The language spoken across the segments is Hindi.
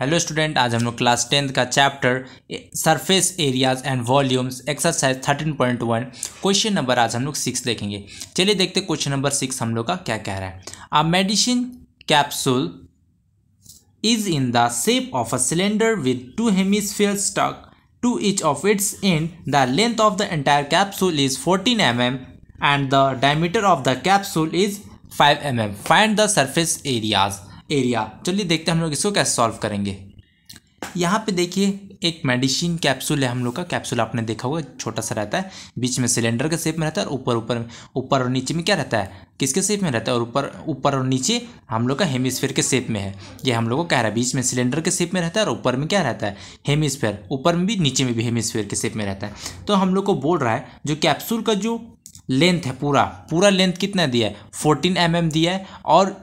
हेलो स्टूडेंट आज हम लोग क्लास टेंथ का chapter surface areas and volumes exercise thirteen point one question number आज हम लोग सिक्स देखेंगे चलिए देखते क्वेश्चन नंबर सिक्स हम लोग का क्या कह रहा है a medicine capsule is in the shape of a cylinder with two hemisphere stuck to each of its end the length of the entire capsule is fourteen M M and the diameter of the capsule is five M M find the surface areas area चलिए देखते हैं हम लोग इसको कैसे सॉल्व करेंगे यहाँ पे देखिए एक मेडिसिन कैप्सूल है हम लोग का कैप्सूल आपने देखा होगा छोटा सा रहता है बीच में सिलेंडर के शेप में रहता है और ऊपर ऊपर ऊपर और नीचे में क्या रहता है किसके शेप में रहता है और ऊपर ऊपर और नीचे हम लोग का हेमिस्फेयर के शेप में है ये हम लोग को कह रहा है बीच में सिलेंडर के शेप में रहता है और ऊपर में क्या रहता है हेमिस्फेयर ऊपर में भी नीचे में भी हेमिस्फेयर के शेप में रहता है तो हम लोग को बोल रहा है जो कैप्सूल का जो लेंथ है पूरा पूरा लेंथ कितना दिया है फोर्टीन एम mm दिया है और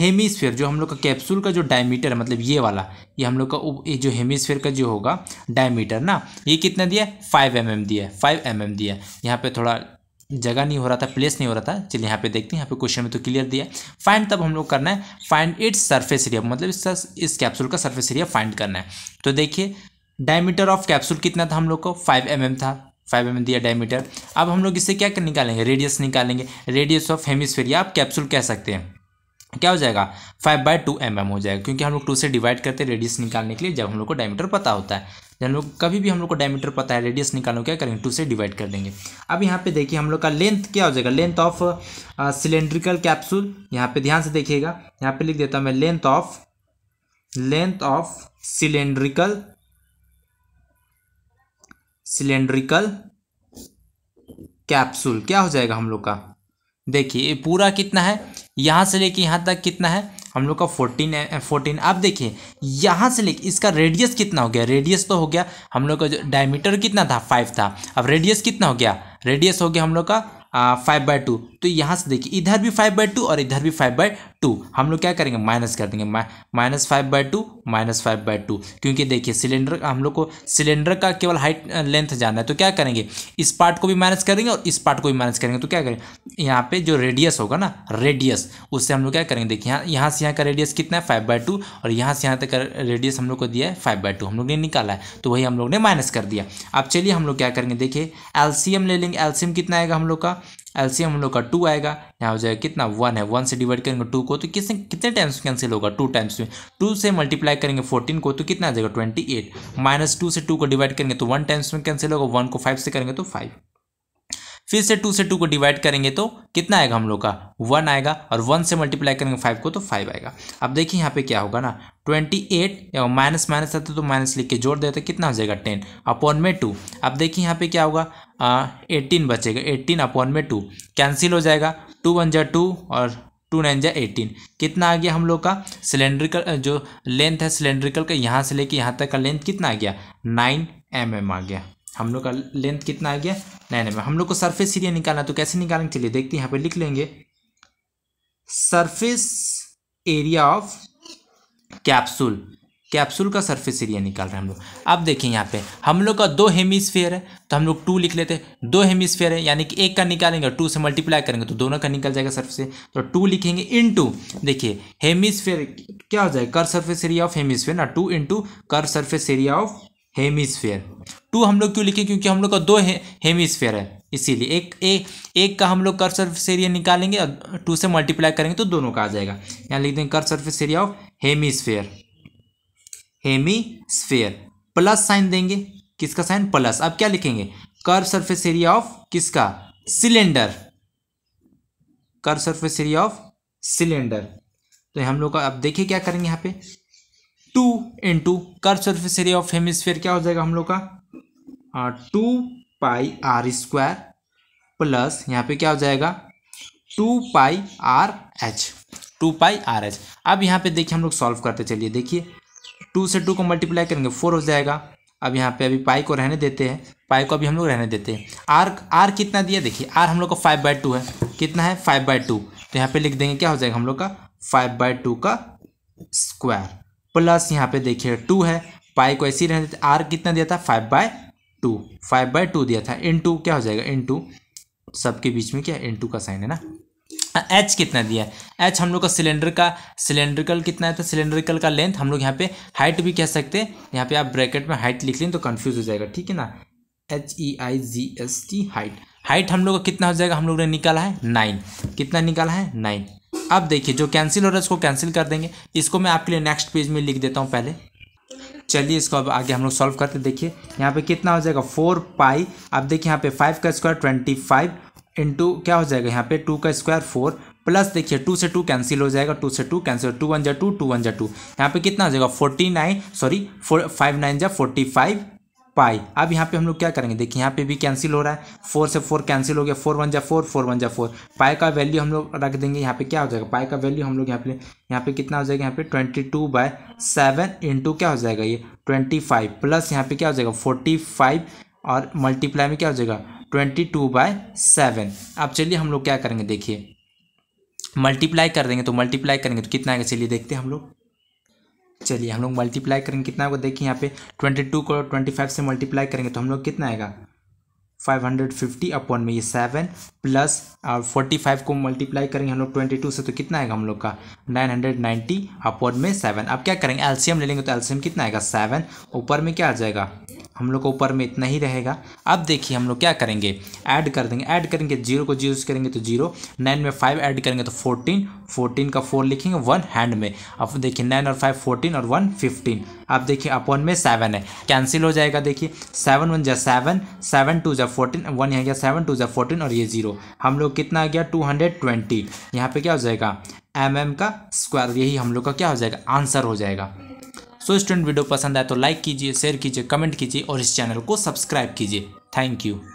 हेमीस्फेयर जो हम लोग का कैप्सूल का जो डायमीटर है मतलब ये वाला ये हम लोग का ये जो हेमीस्फेयर का जो होगा डायमीटर ना ये कितना दिया है फाइव एम एम दिया है फाइव एम एम दिया है यहाँ पर थोड़ा जगह नहीं हो रहा था प्लेस नहीं हो रहा था चलिए यहाँ पे देखते हैं यहाँ पे क्वेश्चन में तो क्लियर दिया फाइंड तब हम लोग करना है फाइंड इट्स सरफेस एरिया मतलब इस इस कैप्सूल का सरफेस एरिया फाइंड करना है तो देखिए डायमीटर ऑफ कैप्सूल कितना था हम लोग को फाइव एम mm था फाइव एम दिया डायमीटर अब हम लोग इससे क्या निकालेंगे रेडियस निकालेंगे रेडियस ऑफ हेमिसफेरिया आप कैप्सूल कह सकते हैं क्या हो जाएगा five by two M M हो जाएगा क्योंकि हम लोग टू से डिवाइड करते हैं रेडियस निकालने के लिए जब हम लोग को डायमीटर पता होता है जब हम लोग कभी भी हम लोग को डायमीटर पता है रेडियस निकालो क्या करेंगे टू से डिवाइड कर देंगे अब यहाँ पे देखिए हम लोग का लेंथ क्या हो जाएगा लेंथ ऑफ सिलेंड्रिकल कैप्सूल यहाँ पे ध्यान से देखिएगा यहाँ पे लिख देता हूँ मैं length of length of cylindrical cylindrical capsule क्या हो जाएगा हम लोग का देखिए पूरा कितना है यहाँ से लेके यहाँ तक कितना है हम लोग का फोर्टीन फोर्टीन आप देखिए यहाँ से लेके इसका रेडियस कितना हो गया रेडियस तो हो गया हम लोग का जो डायमीटर कितना था फाइव था अब रेडियस कितना हो गया रेडियस हो गया हम लोग का फाइव बाई टू तो यहाँ से देखिए इधर भी फाइव बाई टू और इधर भी फाइव बाई टू हम लोग क्या करेंगे माइनस कर देंगे minus five by two minus five by two क्योंकि देखिए सिलेंडर हम लोग को सिलेंडर का केवल हाइट लेंथ जाना है तो क्या करेंगे इस पार्ट को भी माइनस करेंगे और इस पार्ट को भी माइनस करेंगे तो क्या करेंगे यहाँ पे जो रेडियस होगा ना रेडियस उससे हम लोग क्या करेंगे देखिए यहाँ यहाँ से यहाँ का रेडियस कितना है फाइव बाई टू और यहाँ से यहाँ तक रेडियस हम लोग को दिया है फाइव बाई टू हम लोग ने निकाला है तो वही हम लोग ने माइनस कर दिया अब चलिए हम लोग क्या करेंगे देखिए एल्सीयम ले लेंगे एल्सीयम कितना आएगा हम लोग का एलसीएम हम लोग का टू आएगा यहाँ हो जाएगा कितना वन है वन से डिवाइड करेंगे टू को तो किसने कितने टाइम्स में कैंसिल होगा टू टाइम्स में टू से मल्टीप्लाई करेंगे फोर्टीन को तो कितना आ जाएगा ट्वेंटी एट माइनस टू से टू को डिवाइड करेंगे तो वन टाइम्स में कैंसिल होगा वन को फाइव से करेंगे तो फाइव फिर से टू से टू को डिवाइड करेंगे तो कितना आएगा हम लोग का वन आएगा और वन से मल्टीप्लाई करेंगे फाइव को तो फाइव आएगा अब देखिए यहाँ पे क्या होगा ना ट्वेंटी एट माइनस माइनस रहते तो माइनस लिख के जोड़ देते कितना हो जाएगा टेन अपॉन में टू अब देखिए यहाँ पे क्या होगा एटीन बचेगा एटीन अपॉन में टू कैंसिल हो जाएगा टू वन जा टू और टू नाइन जा एटीन कितना आ गया हम लोग का सिलेंड्रिकल जो लेंथ है सिलेंड्रिकल का यहाँ से लेके यहाँ तक का लेंथ कितना आ गया नाइन एम mm आ गया हम लोग का लेंथ कितना आ गया नाइन एम हम लोग को सरफेस एरिया निकालना तो कैसे निकालेंगे चलिए देखते हैं यहाँ पे लिख लेंगे surface area of capsule capsule का सरफेस एरिया निकाल रहे हैं हम लोग अब देखिए यहाँ पे हम लोग का दो हेमिसफेयर है तो हम लोग टू लिख लेते हैं दो हेमिसफेयर है यानी कि एक का निकालेंगे और टू से मल्टीप्लाई करेंगे तो दोनों का निकल जाएगा सरफेस तो टू लिखेंगे इन टू देखिए हेमिसफेयर क्या हो जाएगा कर सरफेस एरिया ऑफ हेमिसफेयर ना टू इंटू कर surface area of hemisphere two हम लोग क्यों लिखे क्योंकि हम लोग का दो हे, हेमिसफेयर है इसीलिए एक ए, एक का हम लोग कर सर्फिस एरिया निकालेंगे और टू से मल्टीप्लाई करेंगे तो दोनों का आ जाएगा यहाँ लिख देंगे कर surface area of hemisphere sphere plus sign देंगे किसका साइन प्लस अब क्या लिखेंगे कर सर्फेस एरिया ऑफ किसका सिलेंडर कर सर्फेस एरिया ऑफ सिलेंडर तो हम लोग अब देखिए क्या करेंगे यहाँ पे टू इंटू कर सर्फिस एरिया ऑफ हेमिस्फेयर क्या हो जाएगा हम लोग का two pi R square plus यहाँ पे क्या हो जाएगा two pi R H two pi R H अब यहाँ पे देखिए हम लोग सॉल्व करते चलिए देखिए टू से टू को मल्टीप्लाई करेंगे फोर हो जाएगा अब यहाँ पे अभी पाई को रहने देते हैं पाई को अभी हम लोग रहने देते हैं आर आर कितना दिया देखिए आर हम लोग का फाइव बाई टू है कितना है फाइव बाई टू तो यहाँ पे लिख देंगे क्या हो जाएगा हम लोग का फाइव बाई टू का स्क्वायर प्लस यहाँ पे देखिए टू है पाई को ऐसे ही रहने आर कितना दिया था five by two five by two दिया था इन टू क्या हो जाएगा इन टू सबके बीच में क्या इन टू का साइन है ना एच कितना दिया है एच हम लोग का सिलेंडर का सिलेंड्रिकल कितना है तो सिलेंड्रिकल का लेंथ हम लोग यहाँ पे हाइट भी कह सकते हैं यहाँ पे आप ब्रैकेट में हाइट लिख लें तो कन्फ्यूज हो जाएगा ठीक है ना H E I G H T height height हम लोग का कितना हो जाएगा हम लोग ने निकाला है नाइन कितना निकाला है नाइन अब देखिए जो कैंसिल हो रहा है इसको कैंसिल कर देंगे इसको मैं आपके लिए नेक्स्ट पेज में लिख देता हूँ पहले चलिए इसको अब आगे हम लोग सॉल्व करते देखिए यहाँ पे कितना हो जाएगा फोर पाई अब देखिए यहाँ पे फाइव का स्क्वायर ट्वेंटी फाइव इंटू क्या हो जाएगा यहाँ पे टू का स्क्वायर फोर प्लस देखिए टू से टू कैंसिल हो जाएगा टू से टू कैंसिल टू वन जा टू टू वन जा टू यहाँ पे कितना हो जाएगा forty nine sorry four five nine जा फोर्टी फाइव पाई अब यहाँ पे हम लोग क्या करेंगे देखिए यहाँ पे भी कैंसिल हो रहा है फोर से फोर कैंसिल हो गया फोर वन जा फोर फोर वन जा फोर पाई का वैल्यू हम लोग रख देंगे यहाँ पे क्या हो जाएगा पाई का वैल्यू हम लोग यहाँ पे यहाँ पे कितना हो जाएगा यहाँ पे twenty two by seven into क्या हो जाएगा ये ट्वेंटी फाइव प्लस यहाँ पे क्या हो जाएगा फोर्टी फाइव और मल्टीप्लाई में क्या हो जाएगा ट्वेंटी टू बाय सेवन अब चलिए हम लोग क्या करेंगे देखिए मल्टीप्लाई कर देंगे तो मल्टीप्लाई करेंगे तो कितना आएगा चलिए देखते हैं हम लोग चलिए हम लोग मल्टीप्लाई करेंगे कितना होगा देखिए यहाँ पे ट्वेंटी टू को ट्वेंटी फाइव से मल्टीप्लाई करेंगे तो हम लोग कितना आएगा फाइव हंड्रेड फिफ्टी अपॉन में ये सेवन प्लस और फोर्टी फाइव को मल्टीप्लाई करेंगे हम लोग ट्वेंटी टू से तो कितना आएगा हम लोग का नाइन हंड्रेड नाइन्टी अपॉन में सेवन अब क्या करेंगे एल्शियम ले लेंगे तो एल्शियम कितना आएगा सेवन ऊपर में क्या आ जाएगा हम लोग को ऊपर में इतना ही रहेगा अब देखिए हम लोग क्या करेंगे ऐड कर देंगे ऐड करेंगे जीरो को जीरो करेंगे तो जीरो नाइन में फाइव ऐड करेंगे तो फोर्टीन फोर्टीन का फोर लिखेंगे वन हैंड में अब देखिए नाइन और फाइव फोर्टीन और वन फिफ्टीन अब देखिए वन में सेवन है कैंसिल हो जाएगा देखिए सेवन वन जै सेवन सेवन टू जै फोर्टीन वन यहाँ गया सेवन टू जै फोर्टीन और ये जीरो हम लोग कितना आ गया टू हंड्रेड ट्वेंटी यहाँ पर क्या हो जाएगा एम mm का स्क्वायर यही हम लोग का क्या हो जाएगा आंसर हो जाएगा सो स्टूडेंट वीडियो पसंद आए तो लाइक कीजिए शेयर कीजिए कमेंट कीजिए और इस चैनल को सब्सक्राइब कीजिए थैंक यू